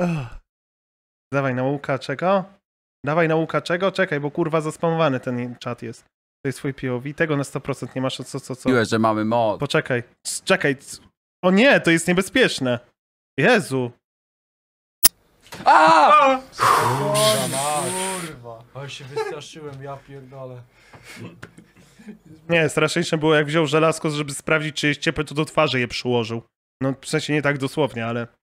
Oh. Dawaj nauka, czego? Dawaj nauka, czego? Czekaj, bo kurwa zaspamowany ten czat jest. To jest twój POV. Tego na 100% nie masz, co, co, co. Piłeś, że mamy mod. Poczekaj, czekaj. O nie, to jest niebezpieczne. Jezu. Aaaa! Kurwa. Oj, się wystraszyłem, ja pierdolę. Nie, straszniejsze było jak wziął żelazko, żeby sprawdzić, czy jest ciepłe, to do twarzy je przyłożył. No w sensie nie tak dosłownie, ale...